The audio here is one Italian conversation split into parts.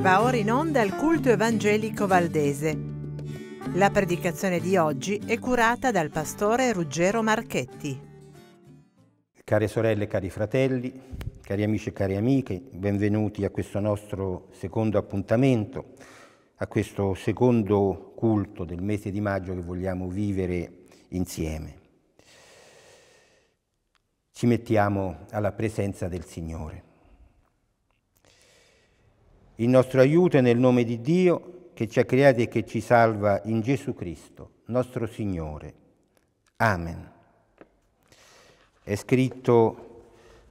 Va ora in onda il culto evangelico valdese. La predicazione di oggi è curata dal pastore Ruggero Marchetti. Care sorelle, cari fratelli, cari amici e cari amiche, benvenuti a questo nostro secondo appuntamento, a questo secondo culto del mese di maggio che vogliamo vivere insieme ci mettiamo alla presenza del Signore. Il nostro aiuto è nel nome di Dio che ci ha creati e che ci salva in Gesù Cristo, nostro Signore. Amen. È scritto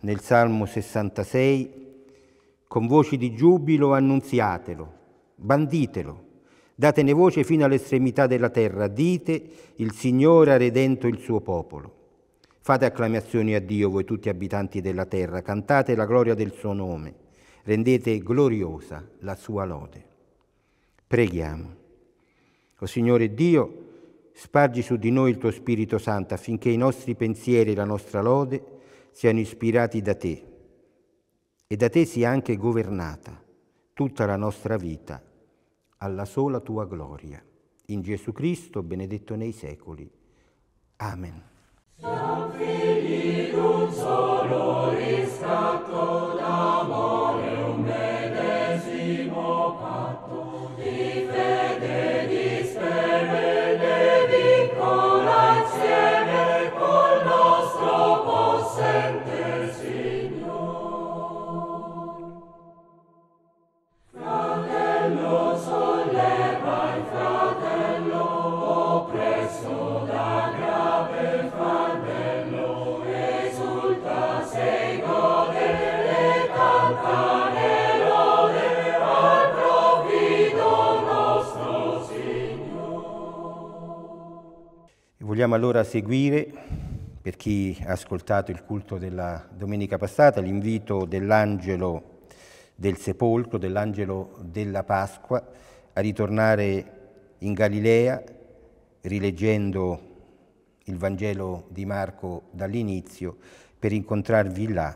nel Salmo 66, con voci di giubilo annunziatelo, banditelo, datene voce fino all'estremità della terra, dite il Signore ha redento il suo popolo. Fate acclamazioni a Dio, voi tutti abitanti della terra, cantate la gloria del suo nome, rendete gloriosa la sua lode. Preghiamo. O Signore Dio, spargi su di noi il tuo Spirito Santo affinché i nostri pensieri e la nostra lode siano ispirati da te e da te sia anche governata tutta la nostra vita alla sola tua gloria. In Gesù Cristo, benedetto nei secoli. Amen. L'am finit un Vogliamo allora seguire, per chi ha ascoltato il culto della domenica passata, l'invito dell'angelo del sepolcro, dell'angelo della Pasqua, a ritornare in Galilea, rileggendo il Vangelo di Marco dall'inizio, per incontrarvi là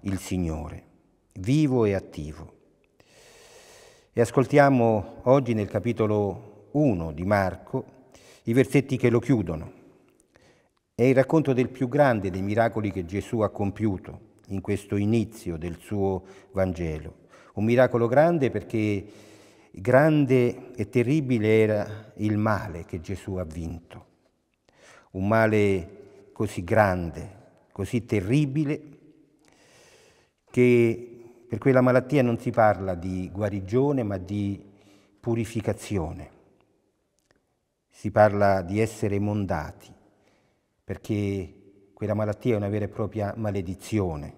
il Signore, vivo e attivo. E ascoltiamo oggi nel capitolo 1 di Marco i versetti che lo chiudono. È il racconto del più grande dei miracoli che Gesù ha compiuto in questo inizio del suo Vangelo. Un miracolo grande perché grande e terribile era il male che Gesù ha vinto. Un male così grande, così terribile, che per quella malattia non si parla di guarigione ma di purificazione. Si parla di essere mondati perché quella malattia è una vera e propria maledizione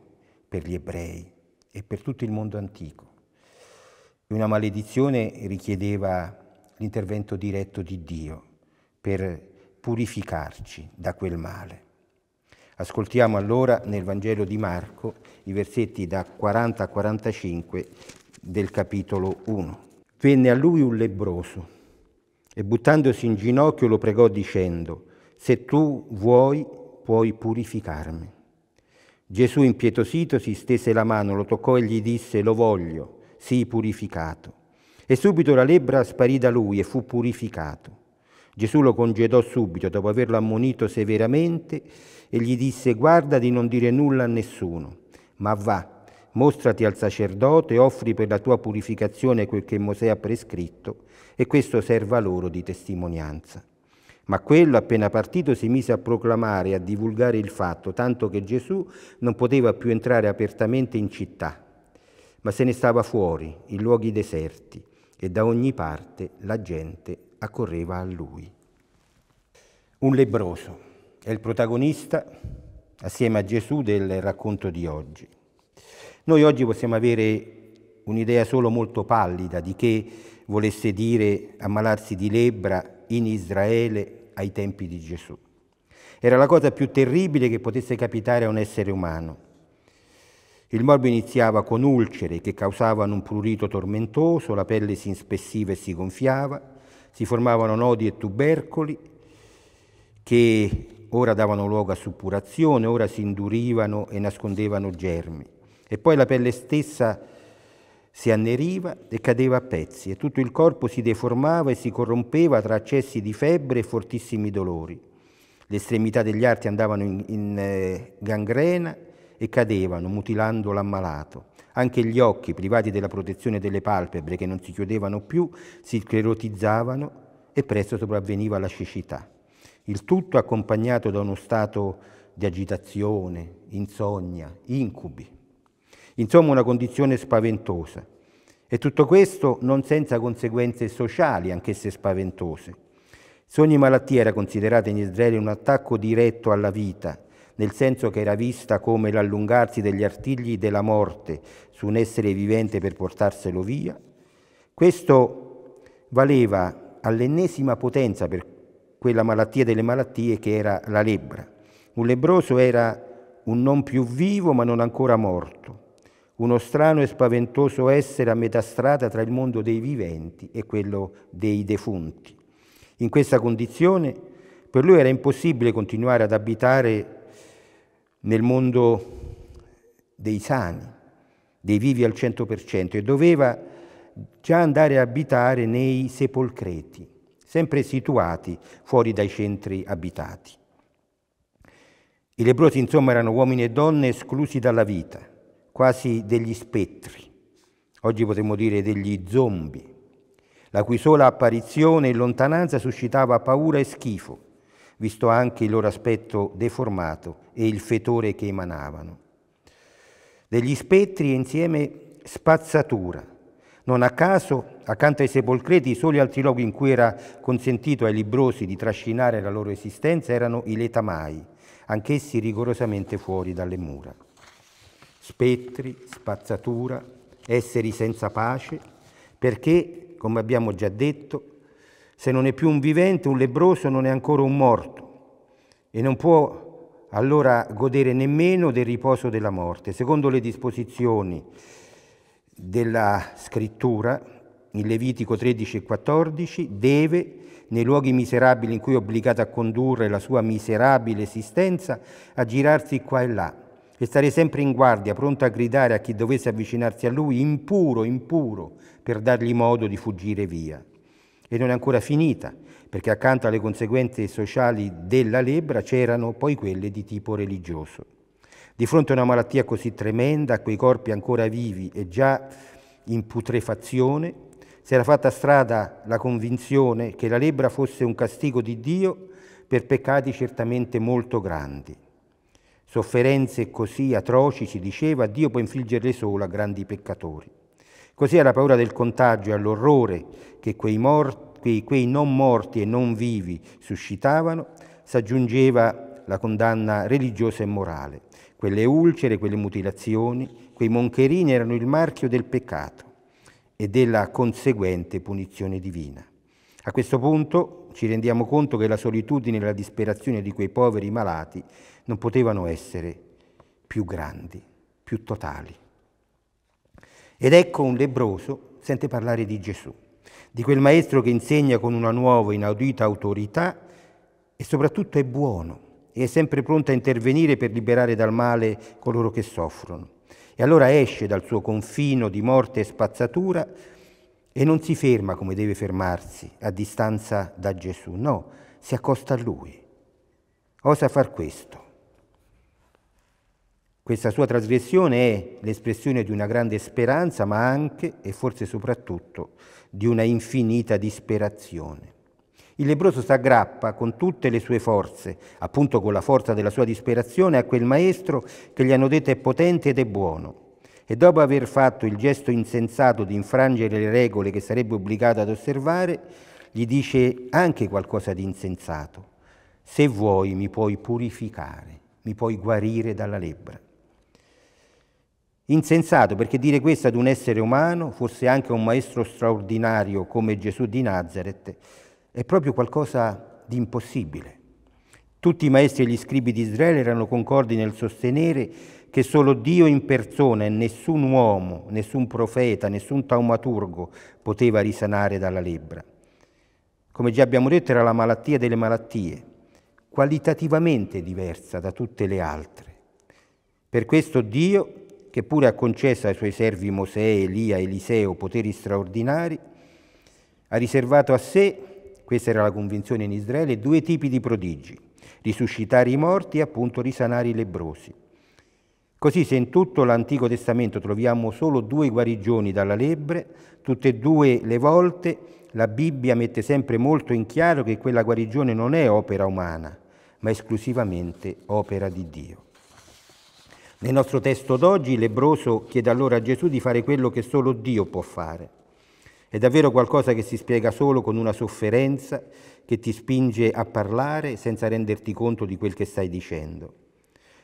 per gli ebrei e per tutto il mondo antico. E una maledizione richiedeva l'intervento diretto di Dio per purificarci da quel male. Ascoltiamo allora nel Vangelo di Marco i versetti da 40 a 45 del capitolo 1. Venne a lui un lebroso e buttandosi in ginocchio lo pregò dicendo, se tu vuoi, puoi purificarmi. Gesù impietosito si stese la mano, lo toccò e gli disse, lo voglio, sii purificato. E subito la lebbra sparì da lui e fu purificato. Gesù lo congedò subito dopo averlo ammonito severamente e gli disse guarda di non dire nulla a nessuno, ma va, mostrati al sacerdote, offri per la tua purificazione quel che Mosè ha prescritto e questo serva loro di testimonianza. Ma quello, appena partito, si mise a proclamare e a divulgare il fatto, tanto che Gesù non poteva più entrare apertamente in città, ma se ne stava fuori, in luoghi deserti, e da ogni parte la gente accorreva a lui. Un lebroso è il protagonista, assieme a Gesù, del racconto di oggi. Noi oggi possiamo avere un'idea solo molto pallida di che volesse dire ammalarsi di lebbra in Israele ai tempi di Gesù. Era la cosa più terribile che potesse capitare a un essere umano. Il morbo iniziava con ulcere che causavano un prurito tormentoso, la pelle si inspessiva e si gonfiava, si formavano nodi e tubercoli che ora davano luogo a suppurazione, ora si indurivano e nascondevano germi. E poi la pelle stessa si anneriva e cadeva a pezzi e tutto il corpo si deformava e si corrompeva tra accessi di febbre e fortissimi dolori. Le estremità degli arti andavano in, in eh, gangrena e cadevano, mutilando l'ammalato. Anche gli occhi, privati della protezione delle palpebre che non si chiudevano più, si sclerotizzavano e presto sopravveniva la cecità. Il tutto accompagnato da uno stato di agitazione, insonnia, incubi. Insomma una condizione spaventosa. E tutto questo non senza conseguenze sociali, anch'esse spaventose. Se ogni malattia era considerata in Israele un attacco diretto alla vita, nel senso che era vista come l'allungarsi degli artigli della morte su un essere vivente per portarselo via, questo valeva all'ennesima potenza per quella malattia delle malattie che era la lebbra. Un lebroso era un non più vivo ma non ancora morto uno strano e spaventoso essere a metà strada tra il mondo dei viventi e quello dei defunti. In questa condizione per lui era impossibile continuare ad abitare nel mondo dei sani, dei vivi al 100% e doveva già andare a abitare nei sepolcreti, sempre situati fuori dai centri abitati. I lebrosi insomma erano uomini e donne esclusi dalla vita, quasi degli spettri, oggi potremmo dire degli zombie, la cui sola apparizione in lontananza suscitava paura e schifo, visto anche il loro aspetto deformato e il fetore che emanavano. Degli spettri e insieme spazzatura, non a caso, accanto ai sepolcreti, i soli altri luoghi in cui era consentito ai librosi di trascinare la loro esistenza erano i letamai, anch'essi rigorosamente fuori dalle mura spettri, spazzatura, esseri senza pace, perché, come abbiamo già detto, se non è più un vivente, un lebroso non è ancora un morto e non può allora godere nemmeno del riposo della morte. Secondo le disposizioni della scrittura, in Levitico 13 e 14, deve, nei luoghi miserabili in cui è obbligato a condurre la sua miserabile esistenza, aggirarsi qua e là, e stare sempre in guardia, pronto a gridare a chi dovesse avvicinarsi a lui, impuro, impuro, per dargli modo di fuggire via. E non è ancora finita, perché accanto alle conseguenze sociali della lebbra c'erano poi quelle di tipo religioso. Di fronte a una malattia così tremenda, a quei corpi ancora vivi e già in putrefazione, si era fatta strada la convinzione che la lebbra fosse un castigo di Dio per peccati certamente molto grandi. Sofferenze così atroci, si diceva, Dio può infliggerle solo a grandi peccatori. Così alla paura del contagio e all'orrore che quei, morti, quei, quei non morti e non vivi suscitavano, si aggiungeva la condanna religiosa e morale. Quelle ulcere, quelle mutilazioni, quei moncherini erano il marchio del peccato e della conseguente punizione divina. A questo punto ci rendiamo conto che la solitudine e la disperazione di quei poveri malati non potevano essere più grandi, più totali. Ed ecco un lebroso sente parlare di Gesù, di quel maestro che insegna con una nuova, inaudita autorità e soprattutto è buono e è sempre pronto a intervenire per liberare dal male coloro che soffrono. E allora esce dal suo confino di morte e spazzatura e non si ferma come deve fermarsi a distanza da Gesù, no, si accosta a lui. Osa far questo questa sua trasgressione è l'espressione di una grande speranza, ma anche e forse soprattutto di una infinita disperazione. Il lebroso si aggrappa con tutte le sue forze, appunto con la forza della sua disperazione, a quel maestro che gli hanno detto è potente ed è buono. E dopo aver fatto il gesto insensato di infrangere le regole che sarebbe obbligato ad osservare, gli dice anche qualcosa di insensato. Se vuoi mi puoi purificare, mi puoi guarire dalla lebbra. Insensato perché dire questo ad un essere umano, forse anche a un maestro straordinario come Gesù di Nazareth, è proprio qualcosa di impossibile. Tutti i maestri e gli scribi di Israele erano concordi nel sostenere che solo Dio in persona e nessun uomo, nessun profeta, nessun taumaturgo poteva risanare dalla lebbra. Come già abbiamo detto, era la malattia delle malattie, qualitativamente diversa da tutte le altre. Per questo Dio che pure ha concesso ai suoi servi Mosè, Elia, Eliseo poteri straordinari, ha riservato a sé, questa era la convinzione in Israele, due tipi di prodigi, risuscitare i morti e appunto risanare i lebrosi. Così se in tutto l'Antico Testamento troviamo solo due guarigioni dalla lebbra, tutte e due le volte la Bibbia mette sempre molto in chiaro che quella guarigione non è opera umana, ma esclusivamente opera di Dio. Nel nostro testo d'oggi il lebroso chiede allora a Gesù di fare quello che solo Dio può fare. È davvero qualcosa che si spiega solo con una sofferenza che ti spinge a parlare senza renderti conto di quel che stai dicendo.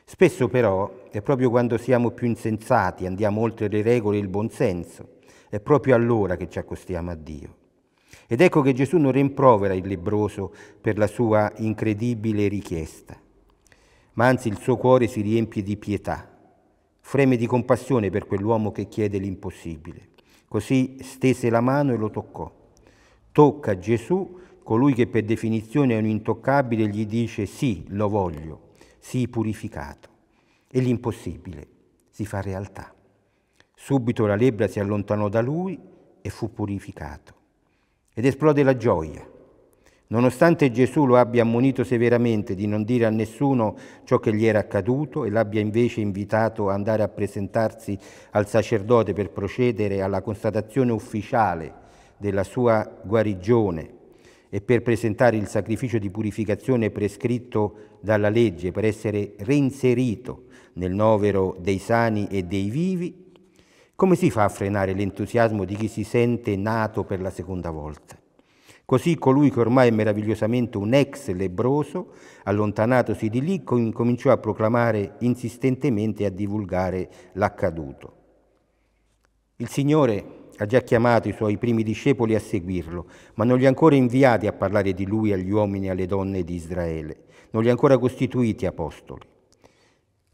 Spesso però è proprio quando siamo più insensati, andiamo oltre le regole e il buonsenso, è proprio allora che ci accostiamo a Dio. Ed ecco che Gesù non rimprovera il lebroso per la sua incredibile richiesta ma anzi il suo cuore si riempie di pietà, freme di compassione per quell'uomo che chiede l'impossibile. Così stese la mano e lo toccò. Tocca Gesù, colui che per definizione è un intoccabile, gli dice sì, lo voglio, sii purificato. E l'impossibile si fa realtà. Subito la lebbra si allontanò da lui e fu purificato. Ed esplode la gioia. Nonostante Gesù lo abbia ammonito severamente di non dire a nessuno ciò che gli era accaduto e l'abbia invece invitato ad andare a presentarsi al sacerdote per procedere alla constatazione ufficiale della sua guarigione e per presentare il sacrificio di purificazione prescritto dalla legge per essere reinserito nel novero dei sani e dei vivi, come si fa a frenare l'entusiasmo di chi si sente nato per la seconda volta? Così colui che ormai è meravigliosamente un ex lebroso, allontanatosi di lì, cominciò a proclamare insistentemente e a divulgare l'accaduto. Il Signore ha già chiamato i suoi primi discepoli a seguirlo, ma non li ha ancora inviati a parlare di lui agli uomini e alle donne di Israele, non li ha ancora costituiti apostoli.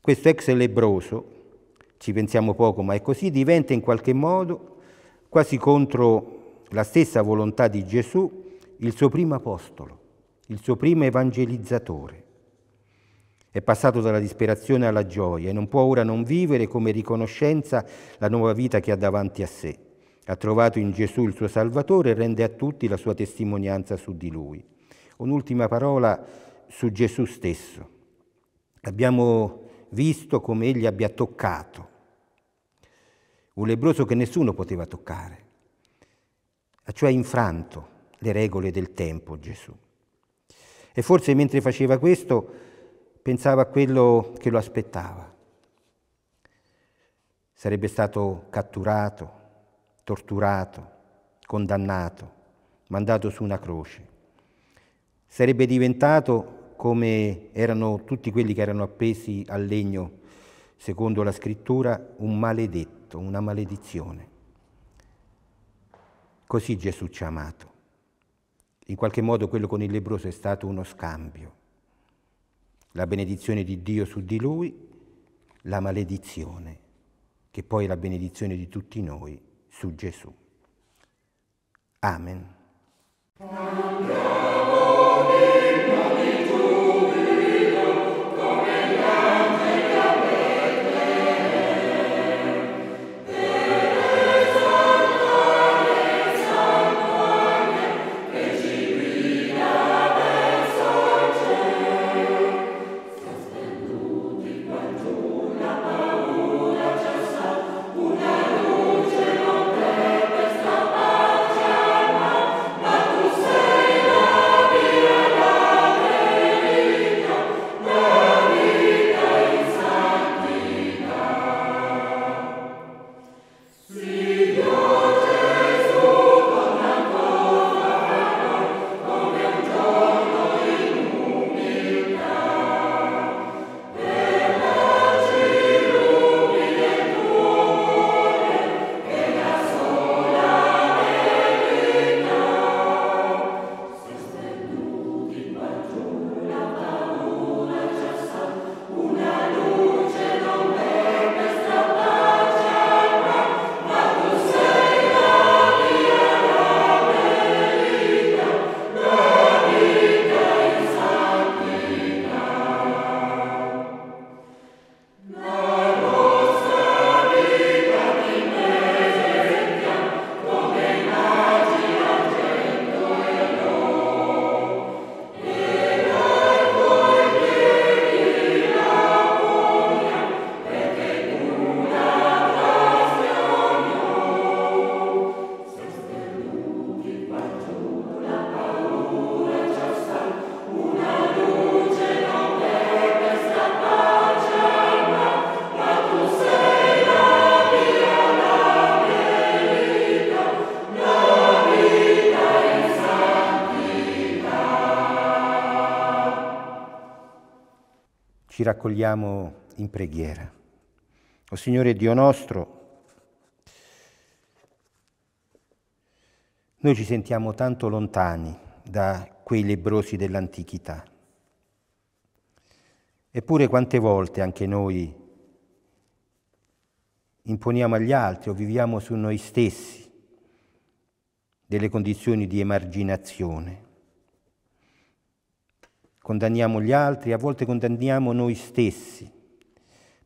Questo ex lebroso, ci pensiamo poco, ma è così, diventa in qualche modo, quasi contro la stessa volontà di Gesù, il suo primo apostolo, il suo primo evangelizzatore. È passato dalla disperazione alla gioia e non può ora non vivere come riconoscenza la nuova vita che ha davanti a sé. Ha trovato in Gesù il suo Salvatore e rende a tutti la sua testimonianza su di lui. Un'ultima parola su Gesù stesso. Abbiamo visto come egli abbia toccato un lebroso che nessuno poteva toccare, cioè infranto le regole del tempo Gesù. E forse mentre faceva questo pensava a quello che lo aspettava. Sarebbe stato catturato, torturato, condannato, mandato su una croce. Sarebbe diventato come erano tutti quelli che erano appesi al legno, secondo la scrittura, un maledetto, una maledizione. Così Gesù ci ha amato. In qualche modo quello con il lebroso è stato uno scambio. La benedizione di Dio su di lui, la maledizione, che poi è la benedizione di tutti noi su Gesù. Amen. Amen. raccogliamo in preghiera. O Signore Dio nostro, noi ci sentiamo tanto lontani da quei lebrosi dell'antichità. Eppure quante volte anche noi imponiamo agli altri o viviamo su noi stessi delle condizioni di emarginazione condanniamo gli altri, a volte condanniamo noi stessi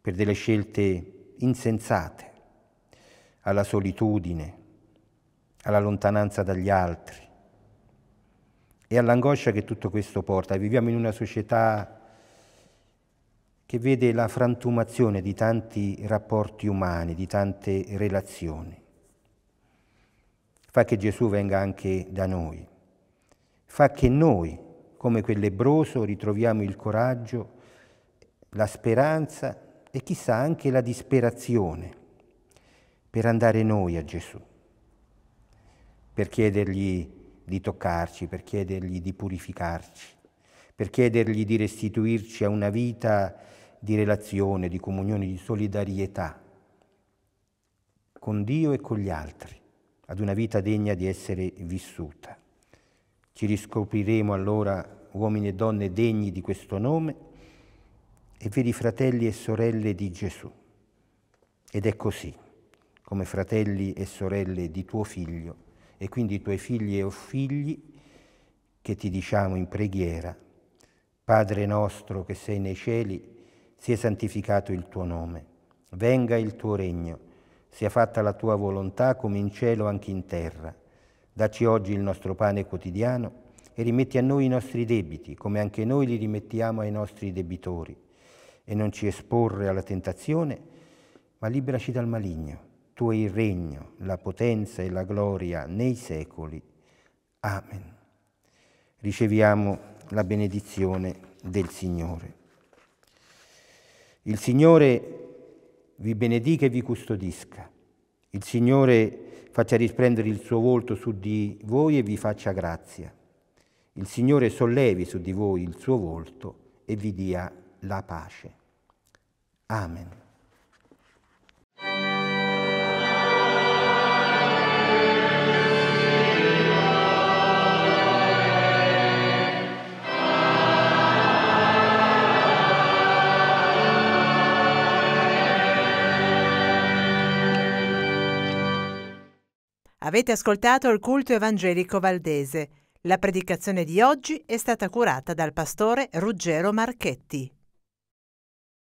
per delle scelte insensate, alla solitudine, alla lontananza dagli altri e all'angoscia che tutto questo porta. Viviamo in una società che vede la frantumazione di tanti rapporti umani, di tante relazioni. Fa che Gesù venga anche da noi, fa che noi come quel lebroso ritroviamo il coraggio, la speranza e chissà anche la disperazione per andare noi a Gesù, per chiedergli di toccarci, per chiedergli di purificarci, per chiedergli di restituirci a una vita di relazione, di comunione, di solidarietà con Dio e con gli altri, ad una vita degna di essere vissuta. Ci riscopriremo allora uomini e donne degni di questo nome, e veri fratelli e sorelle di Gesù. Ed è così, come fratelli e sorelle di tuo figlio, e quindi tuoi figli e figli, che ti diciamo in preghiera, Padre nostro che sei nei cieli, sia santificato il tuo nome, venga il tuo regno, sia fatta la tua volontà come in cielo anche in terra. Dacci oggi il nostro pane quotidiano e rimetti a noi i nostri debiti, come anche noi li rimettiamo ai nostri debitori, e non ci esporre alla tentazione, ma liberaci dal maligno. Tu hai il regno, la potenza e la gloria nei secoli. Amen. Riceviamo la benedizione del Signore. Il Signore vi benedica e vi custodisca. Il Signore faccia risplendere il suo volto su di voi e vi faccia grazia. Il Signore sollevi su di voi il suo volto e vi dia la pace. Amen. Avete ascoltato il culto evangelico valdese la predicazione di oggi è stata curata dal pastore Ruggero Marchetti.